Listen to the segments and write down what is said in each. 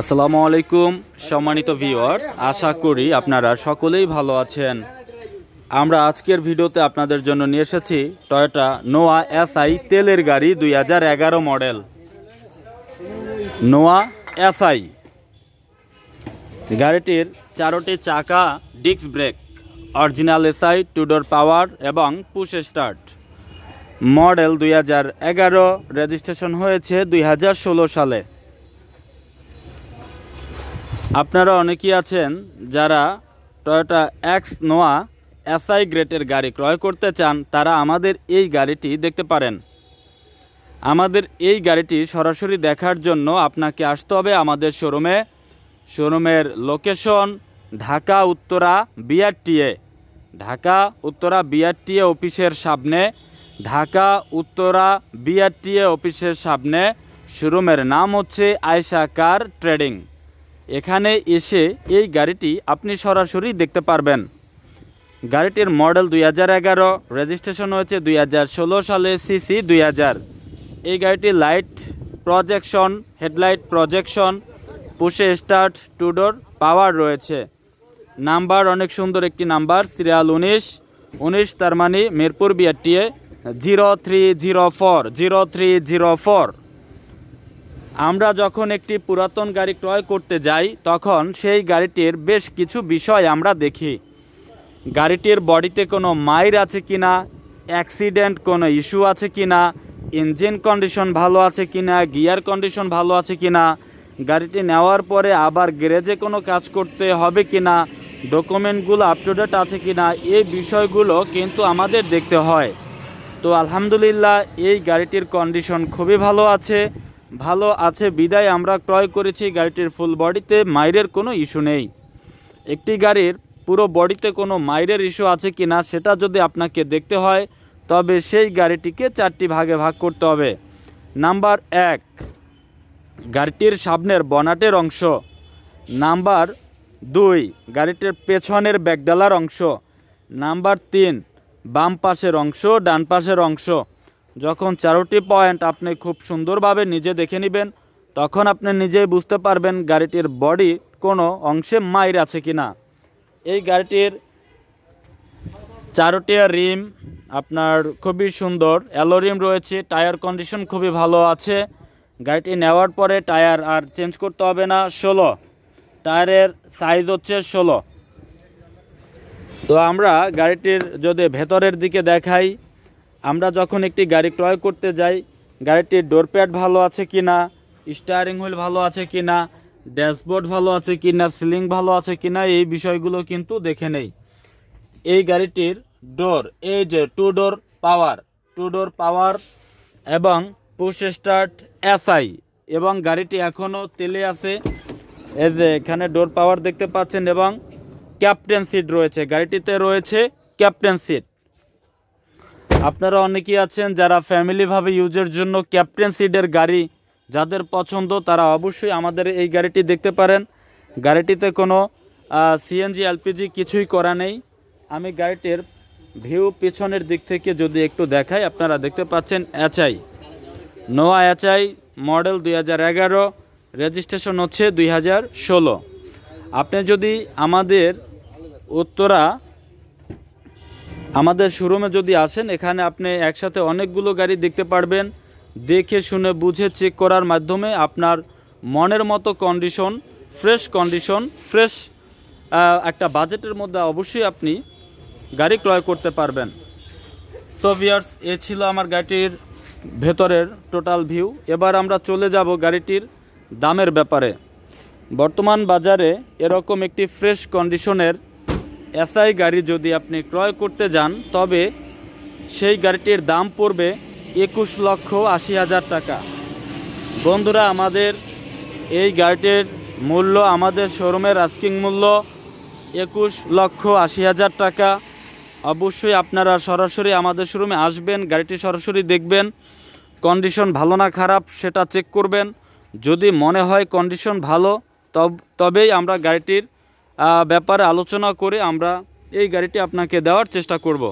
আসসালামু আলাইকুম সম্মানিত ভিউয়ার্স আশা করি আপনারা সকলেই ভালো আছেন আমরা আজকের ভিডিওতে আপনাদের জন্য নিয়ে এসেছি টয়োটা নোয়া এসআই তেলের গাড়ি দুই মডেল নোয়া এসআই গাড়িটির চারোটি চাকা disc brake original SI two door power এবং পুশ স্টার্ট মডেল দুই রেজিস্ট্রেশন হয়েছে দুই সালে আপনারা অনেকেই আছেন যারা টয়োটা এক্স নোয়া এসআই গ্রেটের গাড়ি ক্রয় করতে চান তারা আমাদের এই গাড়িটি দেখতে পারেন আমাদের এই গাড়িটি সরাসরি দেখার জন্য আপনাকে আসতে হবে আমাদের শোরুমে শোরুমের location Dhaka Uttara BRTA Dhaka Uttara BRTA অফিসের সামনে ঢাকা উত্তরা বিআরটিএ অফিসের সামনে শোরুমের নাম হচ্ছে আয়সা কার ট্রেডিং এখানে এসে এই গাড়িটি আপনি সরাসরি দেখতে পারবেন গাড়িটির মডেল দুই হাজার এগারো রেজিস্ট্রেশন হয়েছে দুই হাজার ষোলো সালে সিসি দুই হাজার এই গাড়িটি light projection headlight projection push start two door power রয়েছে নাম্বার অনেক সুন্দর একটি নাম্বার সিরিয়াল উনিশ উনিশ তার মানে Mirpur BRTA zero three zero four zero three zero four আমরা যখন একটি পুরাতন গাড়ি ক্রয় করতে যাই তখন সেই গাড়িটির বেশ কিছু বিষয় আমরা দেখি গাড়িটির বডিতে কোনো মাইর আছে কি না অ্যাক্সিডেন্ট কোনো ইস্যু আছে কি না ইঞ্জিন কন্ডিশন ভালো আছে কি না গিয়ার কন্ডিশন ভালো আছে কি না গাড়িটি নেওয়ার পরে আবার গ্যারেজে কোনো কাজ করতে হবে কি না ডকুমেন্টগুলো আপ টু ডেট আছে কি না এই বিষয়গুলো কিন্তু আমাদের দেখতে হয় তো আলহামদুলিল্লাহ এই গাড়িটির কন্ডিশন খুবই ভালো আছে ভালো আছে বিদায় আমরা ক্রয় করেছি গাড়িটির ফুল বডিতে মাইরের কোনো ইস্যু নেই একটি গাড়ির পুরো বডিতে কোনো মাইরের ইস্যু আছে কি না সেটা যদি আপনাকে দেখতে হয় তবে সেই গাড়িটিকে চারটি ভাগে ভাগ করতে হবে নাম্বার এক গাড়িটির সামনের বনাটের অংশ নাম্বার দুই গাড়িটির পেছনের ব্যাগডালার অংশ নাম্বার তিন বাম পাশের অংশ ডান পাশের অংশ যখন চারোটি পয়েন্ট আপনি খুব সুন্দরভাবে নিজে দেখে নেবেন তখন আপনি নিজেই বুঝতে পারবেন গাড়িটির বডি কোনো অংশে মাইর আছে কি না এই গাড়িটির চারোটি রিম আপনার খুবই সুন্দর রিম রয়েছে টায়ার কন্ডিশন খুবই ভালো আছে গাড়িটি নেওয়ার পরে টায়ার আর চেঞ্জ করতে হবে না ষোলো টায়ারের সাইজ হচ্ছে ষোলো তো আমরা গাড়িটির যদি ভেতরের দিকে দেখাই আমরা যখন একটি গাড়ি ক্রয় করতে যাই গাড়িটির ডোর প্যাড ভালো আছে কি না স্টারিং হুইল ভালো আছে কি না ড্যাশবোর্ড ভালো আছে কি না সিলিং ভালো আছে কি না এই বিষয়গুলো কিন্তু দেখে নেই এই গাড়িটির ডোর এই যে টু ডোর পাওয়ার টু ডোর পাওয়ার এবং পুশ স্টার্ট এসআই এবং গাড়িটি এখনও তেলে আছে এই যে এখানে ডোর পাওয়ার দেখতে পাচ্ছেন এবং ক্যাপ্টেন সিট রয়েছে গাড়িটিতে রয়েছে ক্যাপ্টেন সিট আপনারা অনেকেই আছেন যারা ফ্যামিলিভাবে ইউজের জন্য ক্যাপ্টেন সিডের গাড়ি যাদের পছন্দ তারা অবশ্যই আমাদের এই গাড়িটি দেখতে পারেন গাড়িটিতে কোনো সিএনজি এলপিজি কিছুই করা নেই আমি গাড়িটির ভিউ পেছনের দিক থেকে যদি একটু দেখাই আপনারা দেখতে পাচ্ছেন এচআই নোয়া এচআই মডেল দুই রেজিস্ট্রেশন হচ্ছে দুই আপনি যদি আমাদের উত্তরা আমাদের শোরুমে যদি আসেন এখানে আপনি একসাথে অনেকগুলো গাড়ি দেখতে পারবেন দেখে শুনে বুঝে চেক করার মাধ্যমে আপনার মনের মতো কন্ডিশন ফ্রেশ কন্ডিশন ফ্রেশ একটা বাজেটের মধ্যে অবশ্যই আপনি গাড়ি ক্রয় করতে পারবেন সো ভিয়ার্স এ ছিল আমার গাড়িটির ভেতরের টোটাল ভিউ এবার আমরা চলে যাব গাড়িটির দামের ব্যাপারে বর্তমান বাজারে এরকম একটি ফ্রেশ কন্ডিশনের এসআই গাড়ি যদি আপনি ক্রয় করতে যান তবে সেই গাড়িটির দাম পড়বে একুশ লক্ষ আশি হাজার টাকা বন্ধুরা আমাদের এই গাড়িটির মূল্য আমাদের শোরুমের আস্কিং মূল্য একুশ লক্ষ আশি হাজার টাকা অবশ্যই আপনারা সরাসরি আমাদের শোরুমে আসবেন গাড়িটি সরাসরি দেখবেন কন্ডিশন ভালো না খারাপ সেটা চেক করবেন যদি মনে হয় কন্ডিশন ভালো তবেই আমরা গাড়িটির ব্যাপারে আলোচনা করে আমরা এই গাড়িটি আপনাকে দেওয়ার চেষ্টা করব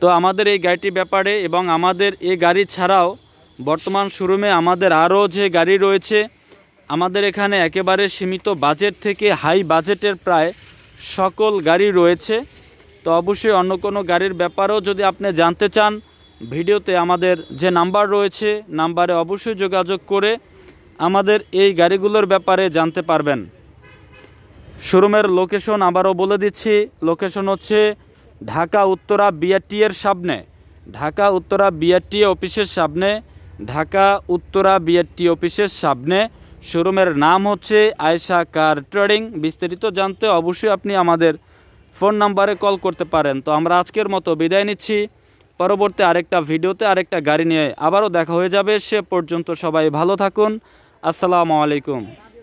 তো আমাদের এই গাড়িটির ব্যাপারে এবং আমাদের এই গাড়ি ছাড়াও বর্তমান শোরুমে আমাদের আরও যে গাড়ি রয়েছে আমাদের এখানে একেবারে সীমিত বাজেট থেকে হাই বাজেটের প্রায় সকল গাড়ি রয়েছে তো অবশ্যই অন্য কোনো গাড়ির ব্যাপারেও যদি আপনি জানতে চান ভিডিওতে আমাদের যে নাম্বার রয়েছে নাম্বারে অবশ্যই যোগাযোগ করে আমাদের এই গাড়িগুলোর ব্যাপারে জানতে পারবেন শোরুমের লোকেশন আবারও বলে দিচ্ছি লোকেশন হচ্ছে ঢাকা উত্তরা বিআরটি এর সামনে ঢাকা উত্তরা বিআরটি অফিসের সামনে ঢাকা উত্তরা বিআরটি অফিসের সামনে শোরুমের নাম হচ্ছে আয়েশা কার ট্রেডিং বিস্তারিত জানতে অবশ্যই আপনি আমাদের ফোন নাম্বারে কল করতে পারেন তো আমরা আজকের মতো বিদায় নিচ্ছি পরবর্তী আরেকটা ভিডিওতে আরেকটা গাড়ি নিয়ে আবারও দেখা হয়ে যাবে সে পর্যন্ত সবাই ভালো থাকুন আসসালামু আলাইকুম